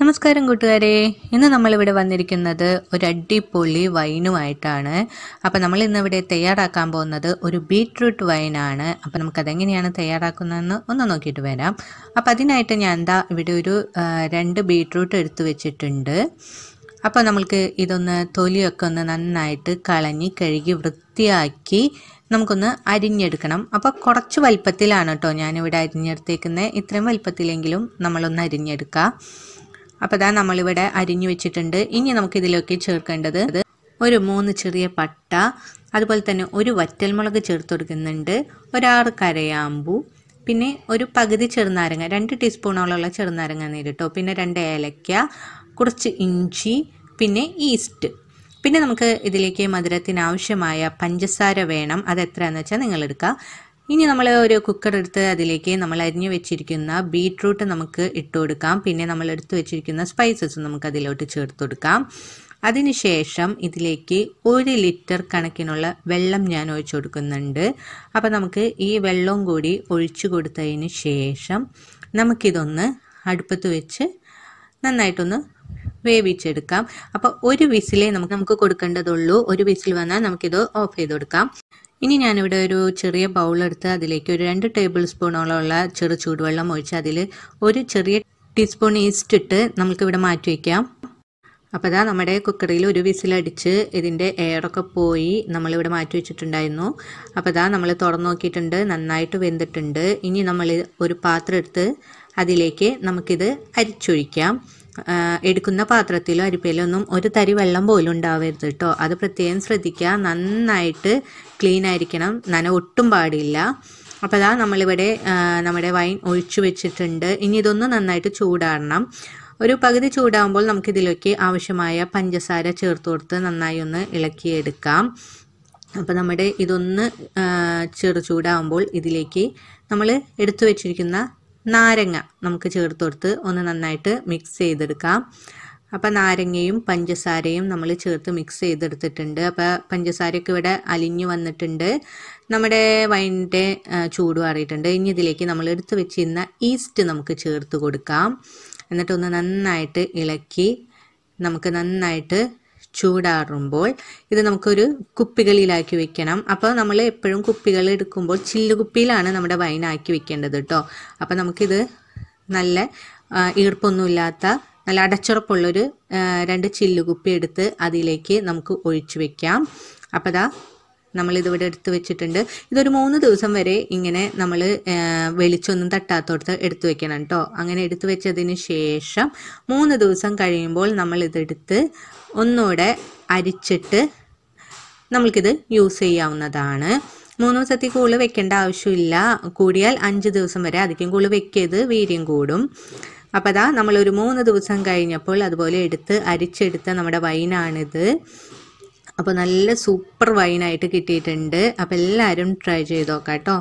നമസ്കാരം കൂട്ടുകാരെ ഇന്ന് നമ്മളിവിടെ വന്നിരിക്കുന്നത് ഒരു അടിപൊളി വൈനുമായിട്ടാണ് അപ്പോൾ നമ്മൾ ഇന്നിവിടെ തയ്യാറാക്കാൻ പോകുന്നത് ഒരു ബീട്രൂട്ട് വൈനാണ് അപ്പോൾ നമുക്കതെങ്ങനെയാണ് തയ്യാറാക്കുന്നതെന്ന് ഒന്ന് നോക്കിയിട്ട് വരാം അപ്പം അതിനായിട്ട് ഞാൻ എന്താ ഇവിടെ ഒരു രണ്ട് ബീട്രൂട്ട് എടുത്തു വെച്ചിട്ടുണ്ട് അപ്പോൾ നമുക്ക് ഇതൊന്ന് തൊലിയൊക്കെ ഒന്ന് നന്നായിട്ട് കളഞ്ഞ് കഴുകി വൃത്തിയാക്കി നമുക്കൊന്ന് അരിഞ്ഞെടുക്കണം അപ്പോൾ കുറച്ച് വലിപ്പത്തിലാണ് കേട്ടോ ഞാനിവിടെ അരിഞ്ഞെടുത്തേക്കുന്നത് ഇത്രയും വലിപ്പത്തിലെങ്കിലും നമ്മളൊന്ന് അരിഞ്ഞെടുക്കുക അപ്പോൾ ഇതാ നമ്മളിവിടെ അരിഞ്ഞു വെച്ചിട്ടുണ്ട് ഇനി നമുക്കിതിലേക്ക് ചേർക്കേണ്ടത് ഒരു മൂന്ന് ചെറിയ പട്ട അതുപോലെ തന്നെ ഒരു വറ്റൽമുളക് ചേർത്ത് കൊടുക്കുന്നുണ്ട് ഒരാറ് കരയാമ്പു പിന്നെ ഒരു പകുതി ചെറുനാരങ്ങ രണ്ട് ടീസ്പൂണോളമുള്ള ചെറുനാരങ്ങ നേരിട്ടോ പിന്നെ രണ്ട് ഏലക്ക കുറച്ച് ഇഞ്ചി പിന്നെ ഈസ്റ്റ് പിന്നെ നമുക്ക് ഇതിലേക്ക് മധുരത്തിനാവശ്യമായ ആവശ്യമായ പഞ്ചസാര വേണം അത് എത്രയാണെന്ന് വെച്ചാൽ നിങ്ങൾ എടുക്കുക ഇനി നമ്മൾ ഒരു കുക്കർ എടുത്ത് അതിലേക്ക് നമ്മൾ അരിഞ്ഞു വെച്ചിരിക്കുന്ന ബീട്രൂട്ട് നമുക്ക് ഇട്ട് കൊടുക്കാം പിന്നെ നമ്മൾ എടുത്ത് വെച്ചിരിക്കുന്ന സ്പൈസസ് നമുക്ക് അതിലോട്ട് ചേർത്ത് കൊടുക്കാം അതിനുശേഷം ഇതിലേക്ക് ഒരു ലിറ്റർ കണക്കിനുള്ള വെള്ളം ഞാൻ ഒഴിച്ചു കൊടുക്കുന്നുണ്ട് അപ്പോൾ നമുക്ക് ഈ വെള്ളവും കൂടി ഒഴിച്ചു കൊടുത്തതിന് ശേഷം നമുക്കിതൊന്ന് അടുപ്പത്ത് വെച്ച് നന്നായിട്ടൊന്ന് വേവിച്ചെടുക്കാം അപ്പോൾ ഒരു വിസിലേ നമുക്ക് നമുക്ക് കൊടുക്കേണ്ടതുള്ളൂ ഒരു വിസിൽ വന്നാൽ നമുക്കിത് ഓഫ് ചെയ്ത് കൊടുക്കാം ഇനി ഞാനിവിടെ ഒരു ചെറിയ എടുത്ത് അതിലേക്ക് ഒരു രണ്ട് ടേബിൾ സ്പൂണോളമുള്ള ചെറു ചൂടുവെള്ളം ഒഴിച്ച് അതിൽ ഒരു ചെറിയ ടീസ്പൂൺ ഈസ്റ്റ് ഇട്ട് നമുക്കിവിടെ മാറ്റി വയ്ക്കാം അപ്പോൾ അതാ നമ്മുടെ കുക്കറിൽ ഒരു വിസിലടിച്ച് ഇതിൻ്റെ എയറൊക്കെ പോയി നമ്മളിവിടെ മാറ്റി വെച്ചിട്ടുണ്ടായിരുന്നു അപ്പോൾ അതാ നമ്മൾ തുറന്നു നോക്കിയിട്ടുണ്ട് നന്നായിട്ട് വെന്തിട്ടുണ്ട് ഇനി നമ്മൾ ഒരു പാത്രം എടുത്ത് അതിലേക്ക് നമുക്കിത് അരിച്ചൊഴിക്കാം എടുക്കുന്ന പാത്രത്തിലോ അരിപ്പയിലൊന്നും ഒരു തരി വെള്ളം പോലും ഉണ്ടാവരുത് കേട്ടോ അത് പ്രത്യേകം ശ്രദ്ധിക്കുക നന്നായിട്ട് ക്ലീൻ ആയിരിക്കണം നന ഒട്ടും പാടില്ല അപ്പോൾ അതാ നമ്മളിവിടെ നമ്മുടെ വൈൻ ഒഴിച്ചു വെച്ചിട്ടുണ്ട് ഇനി ഇതൊന്ന് നന്നായിട്ട് ചൂടാടണം ഒരു പകുതി ചൂടാകുമ്പോൾ നമുക്കിതിലേക്ക് ആവശ്യമായ പഞ്ചസാര ചേർത്ത് കൊടുത്ത് നന്നായി ഒന്ന് ഇളക്കിയെടുക്കാം അപ്പോൾ നമ്മുടെ ഇതൊന്ന് ചെറു ചൂടാകുമ്പോൾ ഇതിലേക്ക് നമ്മൾ എടുത്തു വെച്ചിരിക്കുന്ന നാരങ്ങ നമുക്ക് ചേർത്ത് കൊടുത്ത് ഒന്ന് നന്നായിട്ട് മിക്സ് ചെയ്തെടുക്കാം അപ്പം നാരങ്ങയും പഞ്ചസാരയും നമ്മൾ ചേർത്ത് മിക്സ് ചെയ്തെടുത്തിട്ടുണ്ട് അപ്പോൾ പഞ്ചസാരയൊക്കെ ഇവിടെ അലിഞ്ഞു വന്നിട്ടുണ്ട് നമ്മുടെ വൈനിൻ്റെ ചൂട് മാറിയിട്ടുണ്ട് ഇനി ഇതിലേക്ക് നമ്മൾ എടുത്ത് വെച്ചിരുന്ന ഈസ്റ്റ് നമുക്ക് ചേർത്ത് കൊടുക്കാം എന്നിട്ടൊന്ന് നന്നായിട്ട് ഇളക്കി നമുക്ക് നന്നായിട്ട് ചൂടാറുമ്പോൾ ഇത് നമുക്കൊരു കുപ്പികളിലാക്കി വെക്കണം അപ്പോൾ നമ്മൾ എപ്പോഴും കുപ്പികൾ എടുക്കുമ്പോൾ ചില്ലുകുപ്പിയിലാണ് നമ്മുടെ വൈൻ ആക്കി വെക്കേണ്ടത് കേട്ടോ അപ്പോൾ നമുക്കിത് നല്ല ഈർപ്പൊന്നുമില്ലാത്ത നല്ല അടച്ചുറപ്പുള്ളൊരു രണ്ട് ചില്ലുകുപ്പി എടുത്ത് അതിലേക്ക് നമുക്ക് ഒഴിച്ചു വെക്കാം അപ്പോൾ ദാ നമ്മൾ നമ്മളിതിവിടെ എടുത്തു വെച്ചിട്ടുണ്ട് ഇതൊരു മൂന്ന് ദിവസം വരെ ഇങ്ങനെ നമ്മൾ വെളിച്ചൊന്നും തട്ടാത്തോടത്ത് എടുത്തു വെക്കണം കേട്ടോ അങ്ങനെ എടുത്തു വെച്ചതിന് ശേഷം മൂന്ന് ദിവസം കഴിയുമ്പോൾ നമ്മൾ ഇതെടുത്ത് ഒന്നുകൂടെ അരിച്ചിട്ട് നമ്മൾക്കിത് യൂസ് ചെയ്യാവുന്നതാണ് മൂന്ന് ദിവസത്തേക്ക് കൂള് വെക്കേണ്ട ആവശ്യമില്ല കൂടിയാൽ അഞ്ച് ദിവസം വരെ അധികം കൂള് വെക്കിയത് വീര്യം കൂടും അപ്പോൾ അതാ നമ്മളൊരു മൂന്ന് ദിവസം കഴിഞ്ഞപ്പോൾ അതുപോലെ എടുത്ത് അരിച്ചെടുത്ത നമ്മുടെ വൈനാണിത് അപ്പോൾ നല്ല സൂപ്പർ വൈനായിട്ട് കിട്ടിയിട്ടുണ്ട് അപ്പോൾ എല്ലാവരും ട്രൈ ചെയ്ത് നോക്കാം കേട്ടോ